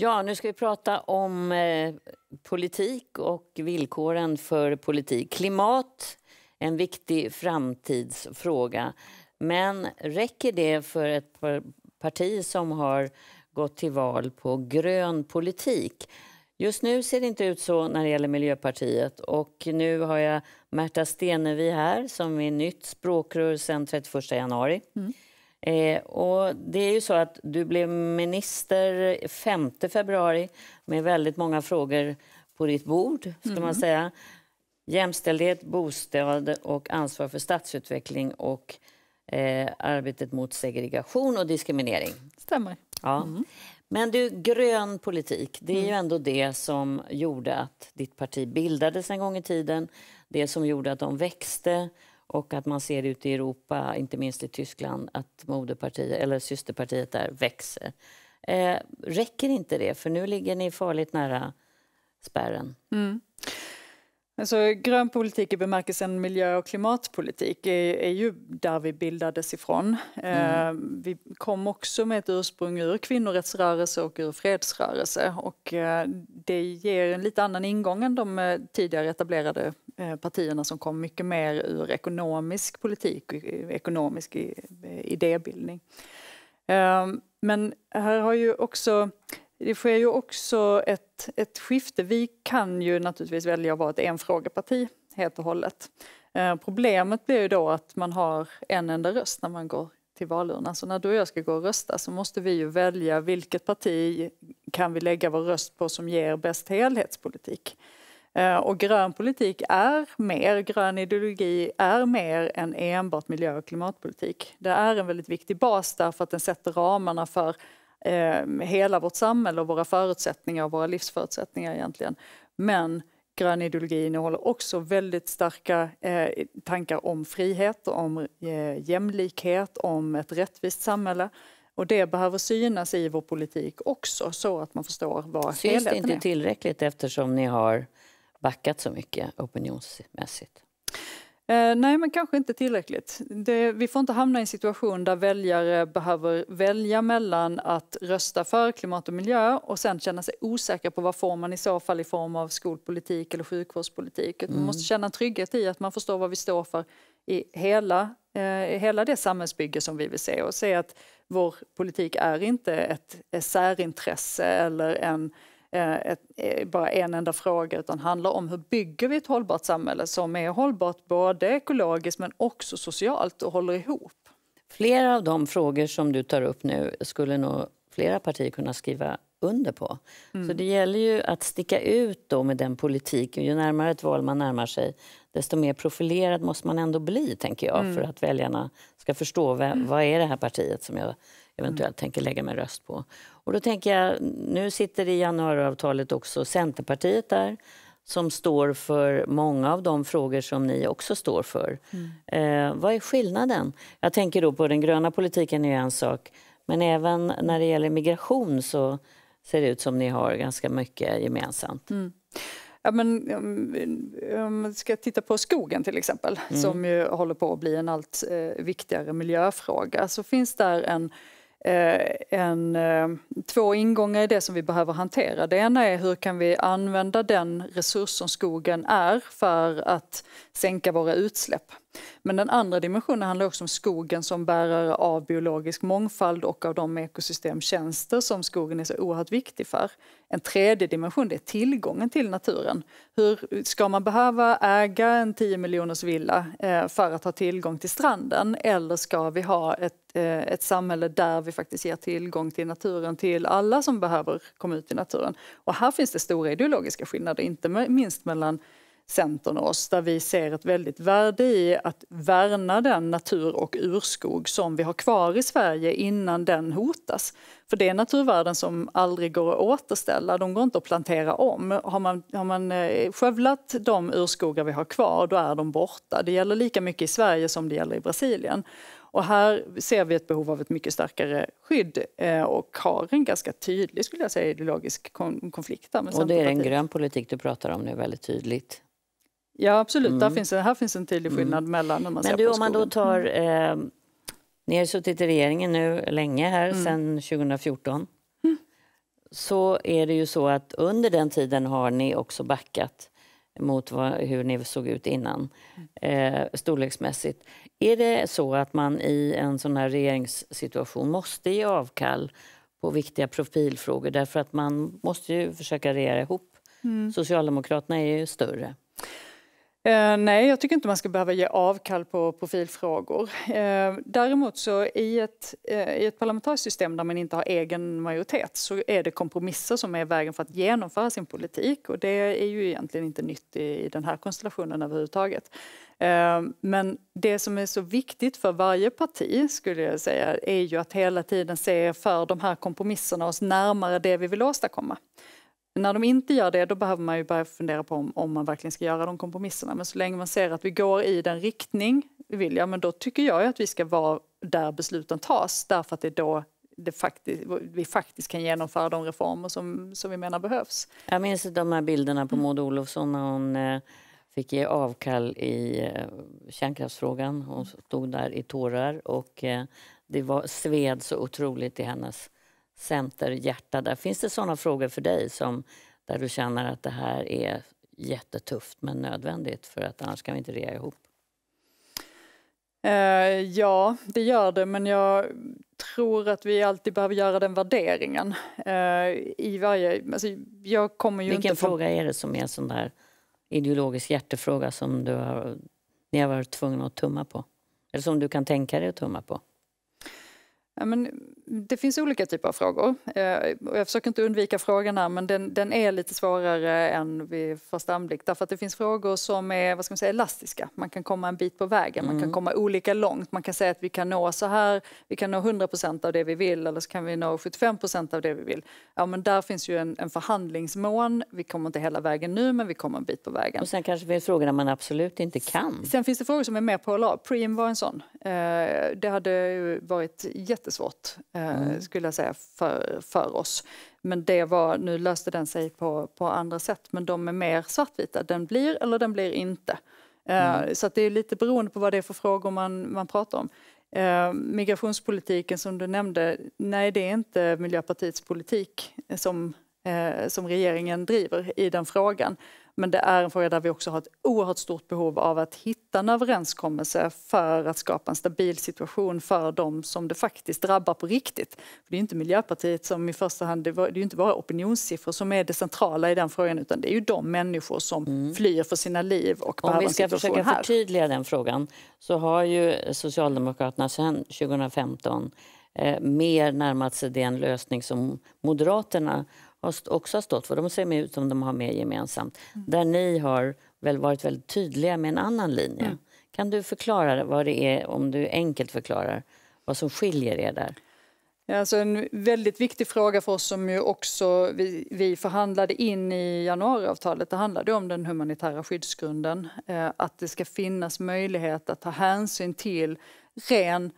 Ja, nu ska vi prata om eh, politik och villkoren för politik. Klimat, en viktig framtidsfråga. Men räcker det för ett parti som har gått till val på grön politik? Just nu ser det inte ut så när det gäller Miljöpartiet. Och nu har jag Märta Stenevi här, som är nytt språkrör sen 31 januari. Mm. Eh, och det är ju så att du blev minister 5 februari med väldigt många frågor på ditt bord, ska mm. man säga. Jämställdhet, bostad och ansvar för stadsutveckling och eh, arbetet mot segregation och diskriminering. Stämmer. Ja. Mm. Men du, grön politik, det är mm. ju ändå det som gjorde att ditt parti bildades en gång i tiden. Det som gjorde att de växte och att man ser ute i Europa, inte minst i Tyskland, att moderpartiet, eller systerpartiet där växer. Eh, räcker inte det? För nu ligger ni farligt nära spärren. Mm. Alltså, grön politik i bemärkelsen miljö och klimatpolitik är, är ju där vi bildades ifrån. Eh, mm. Eh, vi kom också med ett ursprung ur kvinnorättsrörelse och ur fredsrörelse och eh, det ger en lite annan ingång än de eh, tidigare etablerade Eh, partierna som kom mycket mer ur ekonomisk politik, ekonomisk eh, idébildning. Ehm, men här har ju också, det sker ju också ett, ett skifte. Vi kan ju naturligtvis välja att vara ett enfrågeparti helt och hållet. Ehm, problemet blir ju då att man har en enda röst när man går till valurnan. Så när du och jag ska gå och rösta så måste vi ju välja vilket parti kan vi lägga vår röst på som ger bäst helhetspolitik. Eh, och grön politik är mer, grön ideologi är mer än enbart miljö och klimatpolitik. Det är en väldigt viktig bas därför att den sätter ramarna för eh, hela vårt samhälle och våra förutsättningar och våra livsförutsättningar egentligen. Men grön ideologi innehåller också väldigt starka eh, tankar om frihet, om eh, jämlikhet, om ett rättvist samhälle. Och det behöver synas i vår politik också så att man förstår vad helheten är. Syns det inte tillräckligt eftersom ni har backat så mycket opinionsmässigt. Eh, nej, men kanske inte tillräckligt. Det, vi får inte hamna i en situation där väljare behöver välja mellan att rösta för klimat och miljö och sen känna sig osäkra på vad får man i så fall i form av skolpolitik eller sjukvårdspolitik. Mm. Man måste känna trygghet i att man förstår vad vi står för i hela, eh, hela det samhällsbygge som vi vill se och se att vår politik är inte ett, ett särintresse eller en Eh, ett, eh, bara en enda fråga utan handlar om hur bygger vi ett hållbart samhälle som är hållbart både ekologiskt men också socialt och håller ihop. Flera av de frågor som du tar upp nu skulle nog flera partier kunna skriva under på. Mm. Så det gäller ju att sticka ut då med den politiken. Ju närmare ett val man närmar sig, desto mer profilerad måste man ändå bli, tänker jag, mm. för att väljarna ska förstå vem, mm. vad är det här partiet som jag eventuellt mm. tänker lägga min röst på. Och då tänker jag, nu sitter i januariavtalet också Centerpartiet där som står för många av de frågor som ni också står för. Mm. Eh, vad är skillnaden? Jag tänker då på den gröna politiken är en sak, men även när det gäller migration så ser det ut som ni har ganska mycket gemensamt. Mm. Ja, men, om man ska titta på skogen till exempel, mm. som ju håller på att bli en allt eh, viktigare miljöfråga, så finns där en Eh, en, eh, två ingångar i det som vi behöver hantera. Det ena är hur kan vi använda den resurs som skogen är för att sänka våra utsläpp. Men den andra dimensionen handlar också om skogen som bärare av biologisk mångfald och av de ekosystemtjänster som skogen är så oerhört viktig för. En tredje dimension är tillgången till naturen. Hur Ska man behöva äga en 10 miljoners villa eh, för att ha tillgång till stranden eller ska vi ha ett, eh, ett samhälle där vi faktiskt ger tillgång till naturen till alla som behöver komma ut i naturen? Och här finns det stora ideologiska skillnader, inte minst mellan Centern och oss där vi ser ett väldigt värde i att värna den natur och urskog som vi har kvar i Sverige innan den hotas. För det är naturvärden som aldrig går att återställa, de går inte att plantera om. Har man, har man eh, skövlat de urskogar vi har kvar, då är de borta. Det gäller lika mycket i Sverige som det gäller i Brasilien. Och här ser vi ett behov av ett mycket starkare skydd eh, och har en ganska tydlig skulle jag säga, ideologisk konflikt. med och det är en grön politik du pratar om nu väldigt tydligt. Ja, absolut. Mm. Där finns här finns en tydlig mm. skillnad mm. mellan när man Men du, om man då tar... Mm. Eh, ni har suttit i regeringen nu länge här, mm. sedan 2014. Mm. Så är det ju så att under den tiden har ni också backat mot vad, hur ni såg ut innan, eh, storleksmässigt. Är det så att man i en sån här regeringssituation måste ge avkall på viktiga profilfrågor därför att man måste ju försöka regera ihop. Mm. Socialdemokraterna är ju större. Eh, nej, jag tycker inte man ska behöva ge avkall på profilfrågor. Eh, däremot så i ett, eh, i ett parlamentariskt system där man inte har egen majoritet så är det kompromisser som är vägen för att genomföra sin politik och det är ju egentligen inte nytt i, i den här konstellationen överhuvudtaget. Men det som är så viktigt för varje parti skulle jag säga är ju att hela tiden se för de här kompromisserna oss närmare det vi vill åstadkomma när de inte gör det, då behöver man ju börja fundera på om, om man verkligen ska göra de kompromisserna. Men så länge man ser att vi går i den riktning vi vill, ja men då tycker jag att vi ska vara där besluten tas, därför att det är då det faktiskt, vi faktiskt kan genomföra de reformer som, som vi menar behövs. Jag minns de här bilderna på mm. Maud Olofsson när hon eh, fick ge avkall i eh, kärnkraftsfrågan. Hon stod där i tårar och eh, det var, sved så otroligt i hennes centerhjärta där. Finns det sådana frågor för dig som, där du känner att det här är jättetufft men nödvändigt för att annars kan vi inte rea ihop? Uh, ja, det gör det, men jag tror att vi alltid behöver göra den värderingen. Uh, i varje, alltså, jag kommer ju Vilken inte fråga är det som är en sån där ideologisk hjärtefråga som du har, ni har varit tvungna att tumma på? Eller som du kan tänka dig att tumma på? Ja, men, det finns olika typer av frågor. Eh, jag försöker inte undvika frågan här, men den, den är lite svårare än vid första anblick. Därför att det finns frågor som är vad ska man säga, elastiska. Man kan komma en bit på vägen, man kan mm. komma olika långt. Man kan säga att vi kan nå så här, vi kan nå 100 av det vi vill eller så kan vi nå 75 av det vi vill. Ja, men där finns ju en, en förhandlingsmån. Vi kommer inte hela vägen nu, men vi kommer en bit på vägen. Och sen kanske det finns frågor där man absolut inte kan. Sen finns det frågor som är mer på lag. Preem var en sån. Eh, det hade varit jättesvårt Eh, mm. skulle jag säga, för, för oss. Men det var, nu löste den sig på, på andra sätt, men de är mer svartvita. Den blir eller den blir inte. Eh, mm. Så det är lite beroende på vad det är för frågor man, man pratar om. Eh, migrationspolitiken som du nämnde, nej det är inte Miljöpartiets politik som, som regeringen driver i den frågan. Men det är en fråga där vi också har ett oerhört stort behov av att hitta en överenskommelse för att skapa en stabil situation för dem som det faktiskt drabbar på riktigt. För det är inte Miljöpartiet som i första hand, det är ju inte våra opinionssiffror som är det centrala i den frågan utan det är ju de människor som mm. flyr för sina liv och Om vi ska försöka här. förtydliga den frågan så har ju Socialdemokraterna sedan 2015 eh, mer närmat sig den lösning som Moderaterna också har stått för. De ser mer ut som de har mer gemensamt. Mm. Där ni har väl varit väldigt tydliga med en annan linje. Mm. Kan du förklara vad det är, om du enkelt förklarar, vad som skiljer er där? alltså en väldigt viktig fråga för oss som ju också vi, vi förhandlade in i januariavtalet, det handlade om den humanitära skyddsgrunden. Eh, att det ska finnas möjlighet att ta hänsyn till ren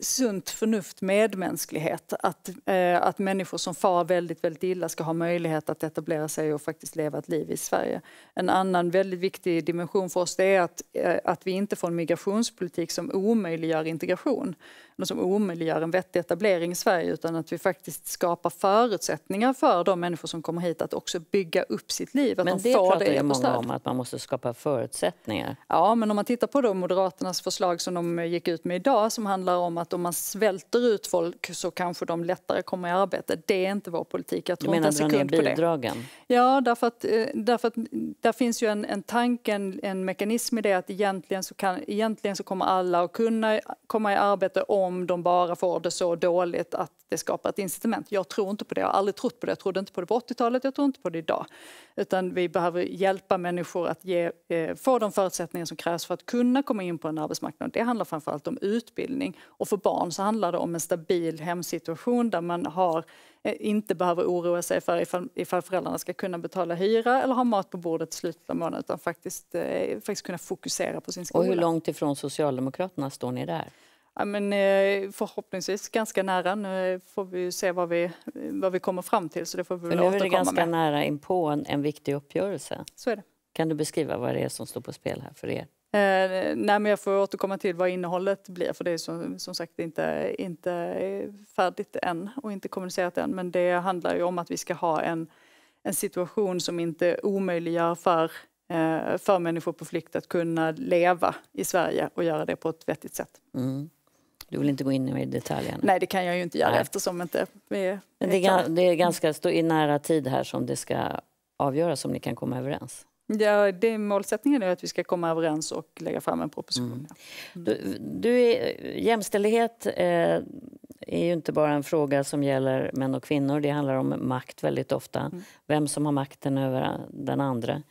sunt förnuft, medmänsklighet. Att, eh, att människor som far väldigt, väldigt illa ska ha möjlighet att etablera sig och faktiskt leva ett liv i Sverige. En annan väldigt viktig dimension för oss är att, eh, att vi inte får en migrationspolitik som omöjliggör integration eller som omöjliggör en vettig etablering i Sverige utan att vi faktiskt skapar förutsättningar för de människor som kommer hit att också bygga upp sitt liv. Att men de det får pratar ju många om, att man måste skapa förutsättningar. Ja, men om man tittar på då Moderaternas förslag som de gick ut med idag som handlar om att om man svälter ut folk så kanske de lättare kommer i arbete. Det är inte vår politik. Jag tror du menar inte en sekund dra ner bidragen? Det. Ja, därför att, eh, därför att där finns ju en, en tanke, en, en mekanism i det att egentligen så, kan, egentligen så kommer alla att kunna komma i arbete om om de bara får det så dåligt att det skapar ett incitament. Jag tror inte på det, jag har aldrig trott på det. Jag trodde inte på det på 80-talet, jag tror inte på det idag. Utan vi behöver hjälpa människor att ge, eh, få de förutsättningar som krävs för att kunna komma in på en arbetsmarknad. Det handlar framförallt om utbildning och för barn så handlar det om en stabil hemsituation där man har eh, inte behöver oroa sig för ifall, ifall föräldrarna ska kunna betala hyra eller ha mat på bordet i slutet av månaden utan faktiskt, eh, faktiskt kunna fokusera på sin skola. Och hur långt ifrån Socialdemokraterna står ni där? Ja, men, eh, förhoppningsvis ganska nära. Nu eh, får vi se vad vi, vad vi kommer fram till. Så det får vi För nu är det ganska med. nära inpå en, en viktig uppgörelse. Så är det. Kan du beskriva vad det är som står på spel här för er? Eh, nej, jag får återkomma till vad innehållet blir för det är som, som sagt inte, inte färdigt än och inte kommunicerat än. Men det handlar ju om att vi ska ha en, en situation som inte omöjliggör för, eh, för människor på flykt att kunna leva i Sverige och göra det på ett vettigt sätt. Mm. Du vill inte gå in i detaljerna? Nej, det kan jag ju inte göra Nej. eftersom inte vi är Men det är, det är ganska stå i nära tid här som det ska avgöras om ni kan komma överens. Ja, det är målsättningen är att vi ska komma överens och lägga fram en proposition. Mm. Du, du är, jämställdhet eh, är ju inte bara en fråga som gäller män och kvinnor. Det handlar om makt väldigt ofta. Mm. Vem som har makten över den andra.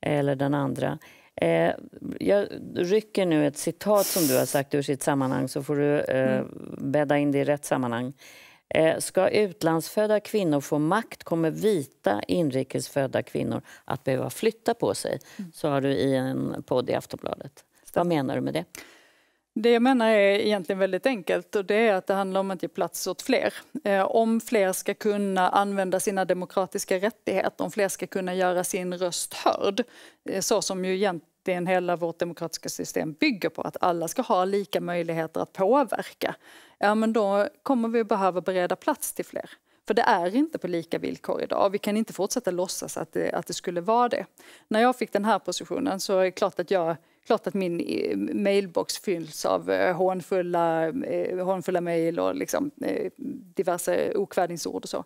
Eller den andra. Eh, jag rycker nu ett citat som du har sagt ur sitt sammanhang så får du eh, mm. bädda in det i rätt sammanhang. Eh, ska utlandsfödda kvinnor få makt kommer vita inrikesfödda kvinnor att behöva flytta på sig, mm. sa du i en podd i Aftonbladet. Vad menar du med det? Det jag menar är egentligen väldigt enkelt och det är att det handlar om att ge plats åt fler. Eh, om fler ska kunna använda sina demokratiska rättigheter, om fler ska kunna göra sin röst hörd, eh, så som ju egentligen hela vårt demokratiska system bygger på, att alla ska ha lika möjligheter att påverka, ja men då kommer vi behöva bereda plats till fler. För det är inte på lika villkor idag. Vi kan inte fortsätta låtsas att det, att det skulle vara det. När jag fick den här positionen så är det klart att jag klart att min eh, mailbox fylls av eh, hånfulla, eh, hånfulla mejl och liksom, diverse okvädingsord och så.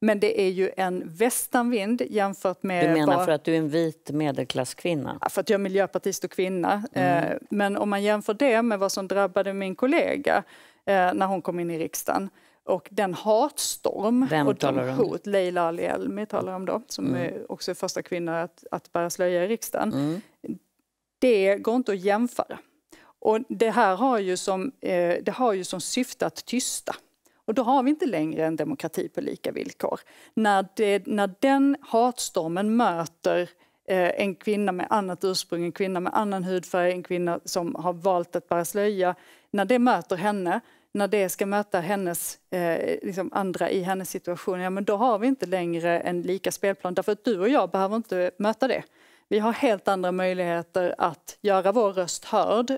Men det är ju en västanvind jämfört med... Du menar bara... för att du är en vit medelklasskvinna? för att jag är miljöpartist och kvinna. Mm. Men om man jämför det med vad som drabbade min kollega när hon kom in i riksdagen och den hatstorm Vem och de hot, Leila Ali Elmi talar om då, som mm. är också är första kvinna att, att bära slöja i riksdagen. Mm det går inte att jämföra. Och det här har ju som, eh, det har ju som syfte att tysta. Och då har vi inte längre en demokrati på lika villkor. När, det, när den hatstormen möter eh, en kvinna med annat ursprung, en kvinna med annan hudfärg, en kvinna som har valt att bära slöja. När det möter henne, när det ska möta hennes, eh, liksom andra i hennes situation, ja, men då har vi inte längre en lika spelplan. Därför att du och jag behöver inte möta det. Vi har helt andra möjligheter att göra vår röst hörd eh,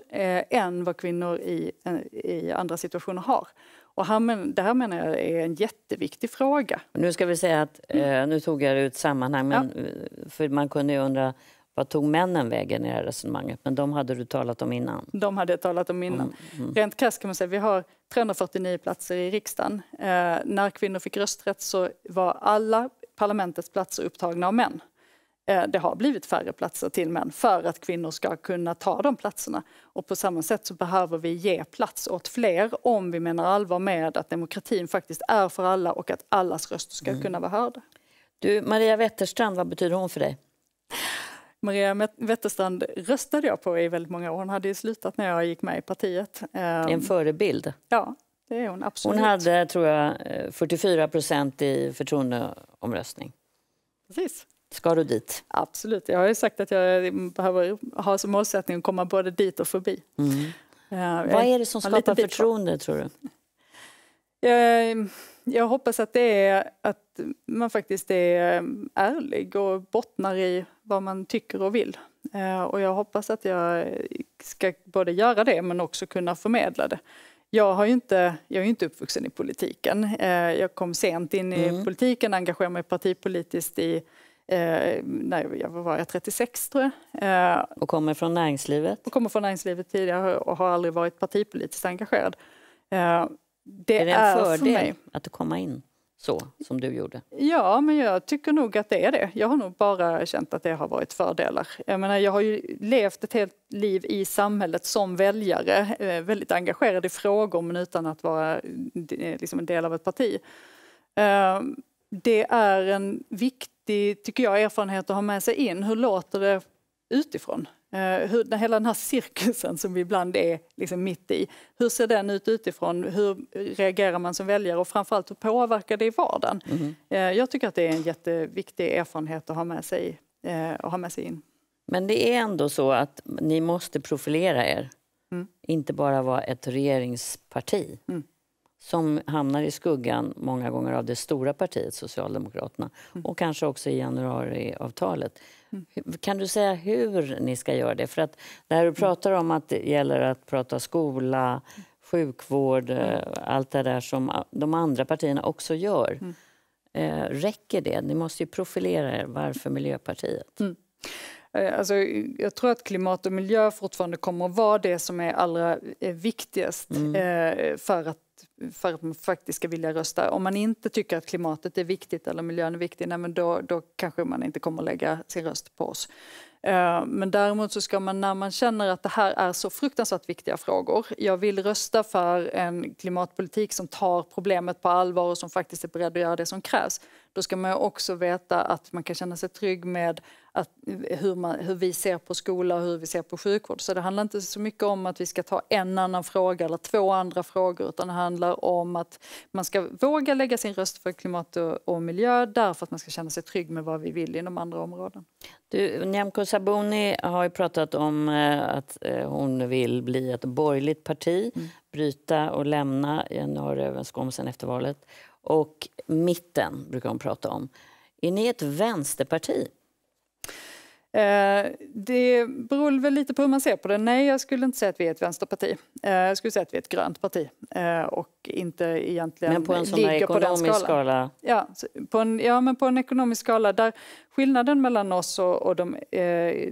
än vad kvinnor i, eh, i andra situationer har. Och här men, det här menar jag är en jätteviktig fråga. Nu ska vi säga att, eh, mm. nu tog jag det ut sammanhang, men, ja. Eh, för man kunde ju undra vad tog männen vägen i det här resonemanget? Men de hade du talat om innan. De hade jag talat om innan. Mm, mm. Rent krasst kan man säga, vi har 349 platser i riksdagen. Eh, när kvinnor fick rösträtt så var alla parlamentets platser upptagna av män. Eh, det har blivit färre platser till män för att kvinnor ska kunna ta de platserna. Och på samma sätt så behöver vi ge plats åt fler om vi menar allvar med att demokratin faktiskt är för alla och att allas röster ska mm. kunna vara hörda. Du, Maria Wetterstrand, vad betyder hon för dig? Maria Wetterstrand röstade jag på i väldigt många år. Hon hade ju slutat när jag gick med i partiet. En ehm, förebild? Ja, det är hon absolut. Hon hade, tror jag, 44 eh, procent i förtroendeomröstning. Precis. Ska du dit? Absolut. Jag har ju sagt att jag behöver ha som målsättning att komma både dit och förbi. Mm. Uh, Vad är det som skapar förtroende, tror du? Jag, jag hoppas att det är att man faktiskt är ärlig och bottnar i vad man tycker och vill. Eh, och jag hoppas att jag ska både göra det men också kunna förmedla det. Jag, har inte, jag är inte uppvuxen i politiken. Eh, jag kom sent in i mm. politiken, engagerade mig partipolitiskt i eh, när jag var, 36 tror jag. Eh, och kommer från näringslivet? Och kommer från näringslivet tidigare och har aldrig varit partipolitiskt engagerad. Eh, det är det en är fördel för mig, att komma in så som du gjorde? Ja, men jag tycker nog att det är det. Jag har nog bara känt att det har varit fördelar. Jag, menar, jag har ju levt ett helt liv i samhället som väljare, eh, väldigt engagerad i frågor men utan att vara eh, liksom en del av ett parti. Eh, det är en viktig viktig, tycker jag, erfarenhet att ha med sig in. Hur låter det utifrån? Eh, hur, den, hela den här cirkusen som vi ibland är liksom mitt i, hur ser den ut utifrån? Hur reagerar man som väljare och framförallt hur påverkar det i vardagen? Mm. Jag tycker att det är en jätteviktig erfarenhet att ha med sig, eh, att ha med sig in. Men det är ändå så att ni måste profilera er, mm. inte bara vara ett regeringsparti. Mm som hamnar i skuggan många gånger av det stora partiet Socialdemokraterna mm. och kanske också i januariavtalet. Mm. Kan du säga hur ni ska göra det? För att när du mm. pratar om att det gäller att prata skola, sjukvård, mm. Eh, allt det där som ah, de andra partierna också gör. Mm. Eh, räcker det? Ni måste ju profilera er. Varför Miljöpartiet? Mm. Eh, alltså, jag tror att klimat och miljö fortfarande kommer att vara det som är allra eh, viktigast mm. Eh, för att för att man faktiskt ska vilja rösta. Om man inte tycker att klimatet är viktigt eller miljön är viktig, nej, men då, då kanske man inte kommer att lägga sin röst på oss. Men däremot så ska man när man känner att det här är så fruktansvärt viktiga frågor. Jag vill rösta för en klimatpolitik som tar problemet på allvar och som faktiskt är beredd att göra det som krävs. Då ska man också veta att man kan känna sig trygg med att, hur, man, hur vi ser på skola och hur vi ser på sjukvård. Så det handlar inte så mycket om att vi ska ta en annan fråga eller två andra frågor utan det handlar om att man ska våga lägga sin röst för klimat och, och miljö därför att man ska känna sig trygg med vad vi vill inom andra områden. Du, Nyamko Sabuni har ju pratat om eh, att eh, hon vill bli ett borgerligt parti, mm. bryta och lämna januariöverenskommelsen efter valet och mitten brukar hon prata om. Är ni ett vänsterparti? Eh, det beror väl lite på hur man ser på det. Nej, jag skulle inte säga att vi är ett vänsterparti. Eh, jag skulle säga att vi är ett grönt parti eh, och inte egentligen men på en sån ligger på den skalan. Skala. Ja, på en, ja, men på en ekonomisk skala där skillnaden mellan oss och, och de eh,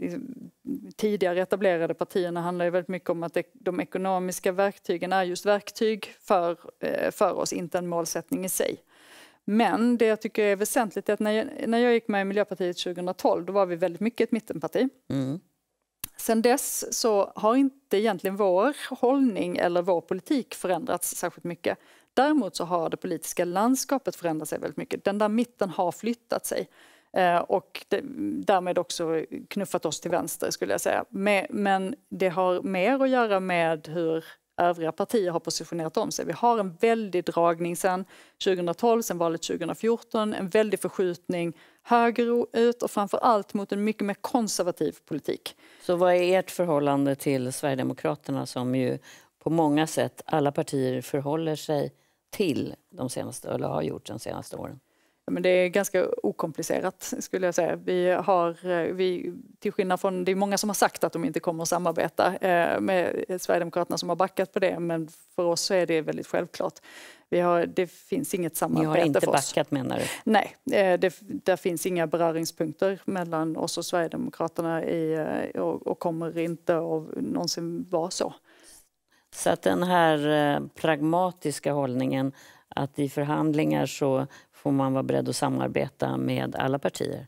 tidigare etablerade partierna handlar ju väldigt mycket om att de ekonomiska verktygen är just verktyg för, för oss, inte en målsättning i sig. Men det jag tycker är väsentligt är att när jag, när jag gick med i Miljöpartiet 2012 då var vi väldigt mycket ett mittenparti. Mm. Sen dess så har inte egentligen vår hållning eller vår politik förändrats särskilt mycket. Däremot så har det politiska landskapet förändrats väldigt mycket. Den där mitten har flyttat sig eh, och det, därmed också knuffat oss till vänster skulle jag säga. Men det har mer att göra med hur övriga partier har positionerat om sig. Vi har en väldig dragning sen 2012, sen valet 2014, en väldig förskjutning högerut och framför mot en mycket mer konservativ politik. Så vad är ert förhållande till Sverigedemokraterna som ju på många sätt alla partier förhåller sig till de senaste, eller har gjort de senaste åren? Men det är ganska okomplicerat skulle jag säga. Vi har, eh, vi, till skillnad från, det är många som har sagt att de inte kommer att samarbeta eh, med Sverigedemokraterna som har backat på det, men för oss så är det väldigt självklart. Vi har, det finns inget samarbete för oss. Ni har inte backat menar du? Nej, eh, det, det finns inga beröringspunkter mellan oss och Sverigedemokraterna i, och, och kommer inte att någonsin vara så. Så att den här pragmatiska hållningen att i förhandlingar så får man vara beredd att samarbeta med alla partier.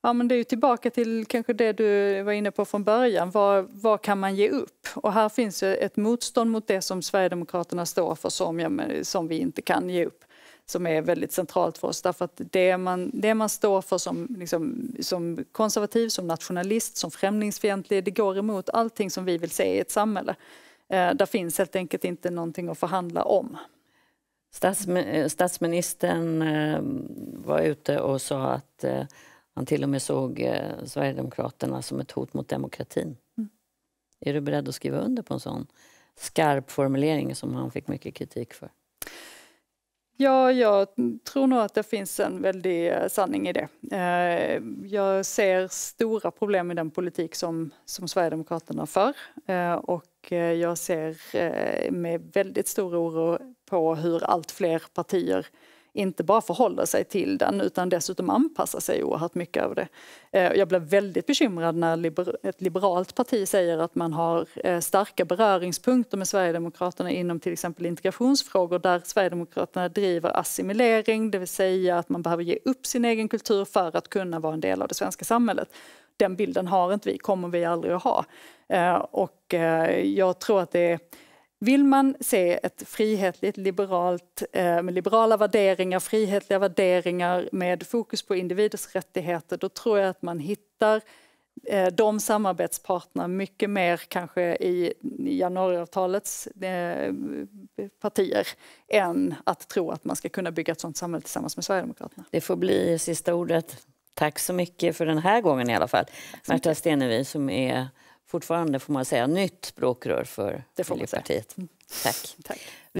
Ja, men det är ju tillbaka till kanske det du var inne på från början. Vad, vad kan man ge upp? Och här finns ju ett motstånd mot det som Sverigedemokraterna står för som, jag, som vi inte kan ge upp som är väldigt centralt för oss. Därför att det man, det man står för som, liksom, som konservativ, som nationalist, som främlingsfientlig, det går emot allting som vi vill se i ett samhälle. Eh, där finns helt enkelt inte någonting att förhandla om. Eh, statsministern eh, var ute och sa att eh, han till och med såg Sverigedemokraterna som ett hot mot demokratin. Mm. Är du beredd att skriva under på en sån skarp formulering som han fick mycket kritik för? Ja, jag tror nog att det finns en väldig sanning i det. Jag ser stora problem i den politik som, som Sverigedemokraterna för och Eh, jag ser eh, med väldigt stor oro på hur allt fler partier inte bara förhåller sig till den utan dessutom anpassar sig oerhört mycket av det. Eh, jag blir väldigt bekymrad när ett liberalt parti säger att man har starka beröringspunkter med Sverigedemokraterna inom till exempel integrationsfrågor där Sverigedemokraterna driver assimilering, det vill säga att man behöver ge upp sin egen kultur för att kunna vara en del av det svenska samhället den bilden har inte vi, kommer vi aldrig att ha. Eh, och eh, jag tror att det är vill man se ett frihetligt, liberalt, eh, med liberala värderingar, frihetliga värderingar med fokus på individers rättigheter, då tror jag att man hittar de samarbetspartner mycket mer kanske i januariavtalets partier än att tro att man ska kunna bygga ett sånt samhälle tillsammans med Sverigedemokraterna. Det får bli sista ordet. Tack så mycket för den här gången i alla fall. Märta Stenevi som är fortfarande, får man säga, nytt språkrör för Miljöpartiet. Mm. Tack. Tack.